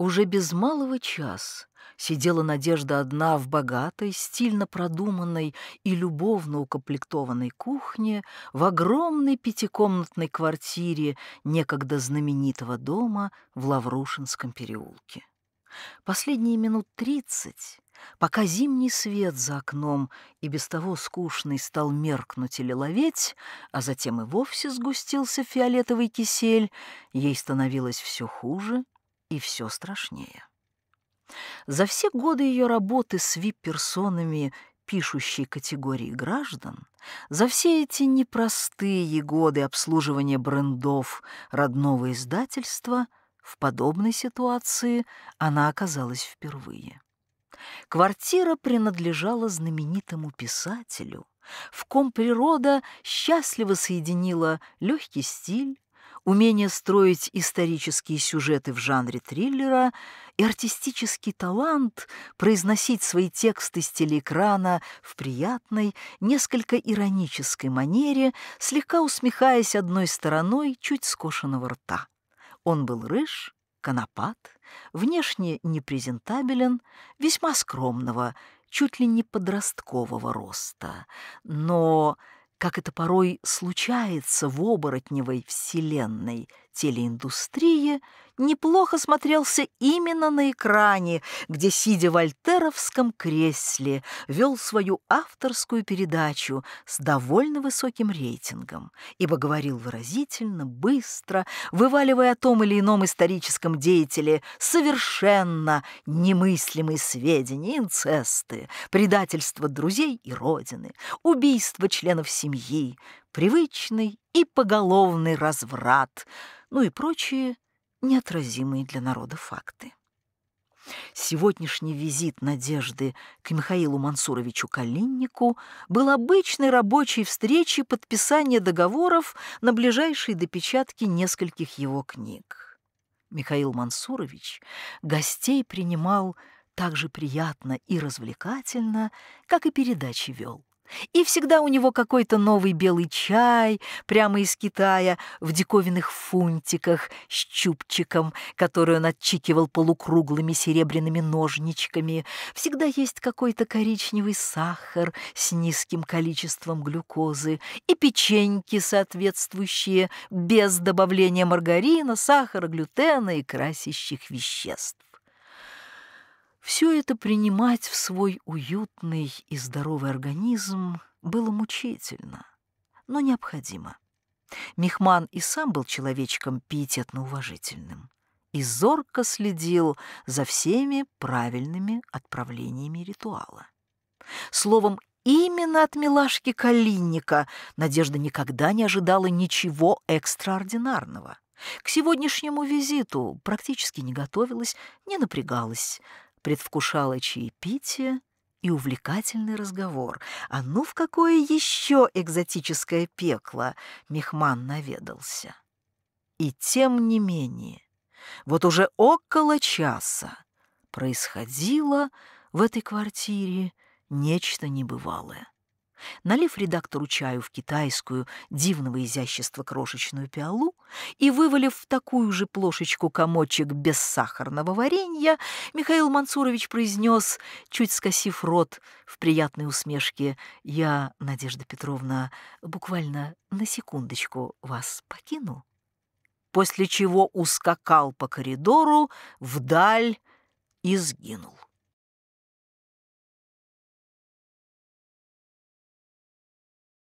Уже без малого час сидела Надежда одна в богатой, стильно продуманной и любовно укомплектованной кухне в огромной пятикомнатной квартире некогда знаменитого дома в Лаврушинском переулке. Последние минут тридцать, пока зимний свет за окном и без того скучный стал меркнуть или ловеть, а затем и вовсе сгустился фиолетовый кисель, ей становилось все хуже — и все страшнее. За все годы ее работы с вип-персонами пишущей категории граждан, за все эти непростые годы обслуживания брендов родного издательства в подобной ситуации она оказалась впервые. Квартира принадлежала знаменитому писателю, в ком природа счастливо соединила легкий стиль, умение строить исторические сюжеты в жанре триллера и артистический талант произносить свои тексты с телеэкрана в приятной, несколько иронической манере, слегка усмехаясь одной стороной чуть скошенного рта. Он был рыж, конопат, внешне непрезентабелен, весьма скромного, чуть ли не подросткового роста, но как это порой случается в оборотневой вселенной, телеиндустрии неплохо смотрелся именно на экране, где, сидя в альтеровском кресле, вел свою авторскую передачу с довольно высоким рейтингом, ибо говорил выразительно, быстро, вываливая о том или ином историческом деятеле совершенно немыслимые сведения, инцесты, предательство друзей и родины, убийство членов семьи, привычный и поголовный разврат — ну и прочие неотразимые для народа факты. Сегодняшний визит Надежды к Михаилу Мансуровичу Калиннику был обычной рабочей встречей подписания договоров на ближайшие допечатки нескольких его книг. Михаил Мансурович гостей принимал так же приятно и развлекательно, как и передачи вел. И всегда у него какой-то новый белый чай, прямо из Китая, в диковинных фунтиках с чубчиком, который он отчикивал полукруглыми серебряными ножничками. Всегда есть какой-то коричневый сахар с низким количеством глюкозы и печеньки соответствующие, без добавления маргарина, сахара, глютена и красящих веществ. Все это принимать в свой уютный и здоровый организм было мучительно, но необходимо. Мехман и сам был человечком пиететно-уважительным и зорко следил за всеми правильными отправлениями ритуала. Словом, именно от милашки Калинника Надежда никогда не ожидала ничего экстраординарного. К сегодняшнему визиту практически не готовилась, не напрягалась, предвкушала чаепитие и увлекательный разговор. А ну в какое еще экзотическое пекло Мехман наведался. И тем не менее, вот уже около часа происходило в этой квартире нечто небывалое налив редактору чаю в китайскую, дивного изящества крошечную пиалу и вывалив в такую же плошечку комочек без сахарного варенья, Михаил Мансурович произнес, чуть скосив рот в приятной усмешке, «Я, Надежда Петровна, буквально на секундочку вас покину». После чего ускакал по коридору вдаль и сгинул.